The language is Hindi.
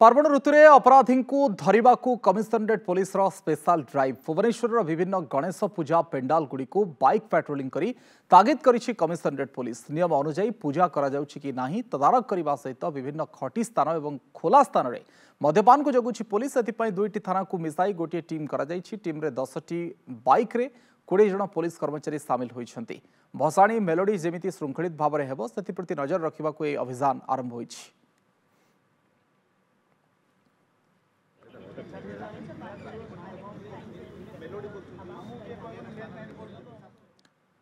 पार्वण ऋतु में अपराधी को धरवाक commissionerate police special drive Bhubaneswar विभिन्न गणेश पूजा पेंडाल गुड़ को बाइक पेट्रोलिंग करी तागिद करी कमिशनरेट पुलिस नियम अनुजाई पूजा करा तदारख करने सहित विभिन्न खटी स्थान और खोला स्थान में मद्यपान को जगुच पुलिस से दुईट थाना को मिसाई गोटे टीम करीम दस टी बैक कोड़े जन पुलिस कर्मचारी सामिल होती भसाणी मेलोडी जमी श्रृंखलित भाव से नजर रखा अभियान आरंभ होती melodic